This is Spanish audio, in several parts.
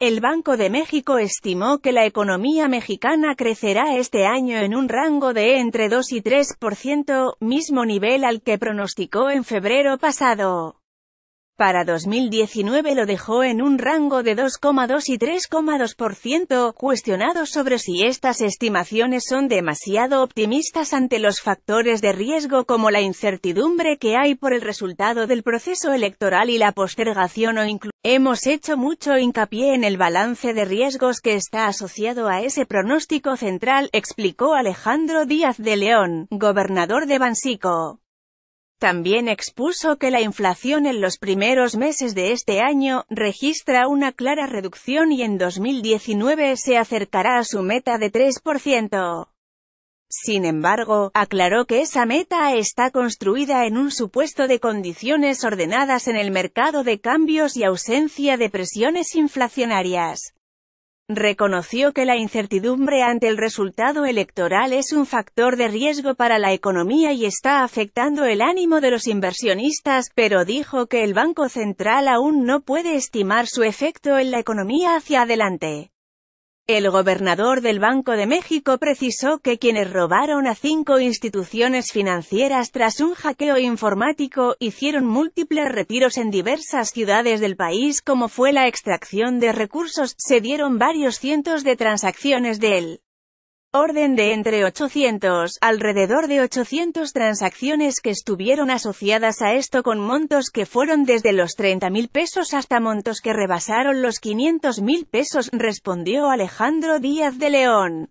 El Banco de México estimó que la economía mexicana crecerá este año en un rango de entre 2 y 3%, mismo nivel al que pronosticó en febrero pasado. Para 2019 lo dejó en un rango de 2,2 y 3,2%, cuestionado sobre si estas estimaciones son demasiado optimistas ante los factores de riesgo como la incertidumbre que hay por el resultado del proceso electoral y la postergación o incluso Hemos hecho mucho hincapié en el balance de riesgos que está asociado a ese pronóstico central, explicó Alejandro Díaz de León, gobernador de Bansico. También expuso que la inflación en los primeros meses de este año registra una clara reducción y en 2019 se acercará a su meta de 3%. Sin embargo, aclaró que esa meta está construida en un supuesto de condiciones ordenadas en el mercado de cambios y ausencia de presiones inflacionarias reconoció que la incertidumbre ante el resultado electoral es un factor de riesgo para la economía y está afectando el ánimo de los inversionistas, pero dijo que el Banco Central aún no puede estimar su efecto en la economía hacia adelante. El gobernador del Banco de México precisó que quienes robaron a cinco instituciones financieras tras un hackeo informático, hicieron múltiples retiros en diversas ciudades del país como fue la extracción de recursos, se dieron varios cientos de transacciones del Orden de entre 800, alrededor de 800 transacciones que estuvieron asociadas a esto con montos que fueron desde los 30.000 pesos hasta montos que rebasaron los 500.000 pesos, respondió Alejandro Díaz de León.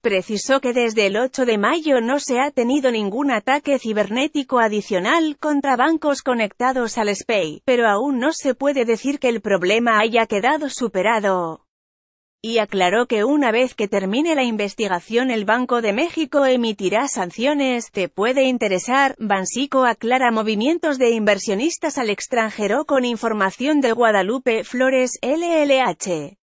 Precisó que desde el 8 de mayo no se ha tenido ningún ataque cibernético adicional contra bancos conectados al SPEI, pero aún no se puede decir que el problema haya quedado superado y aclaró que una vez que termine la investigación el Banco de México emitirá sanciones. ¿Te puede interesar? Bansico aclara movimientos de inversionistas al extranjero con información de Guadalupe Flores, LLH.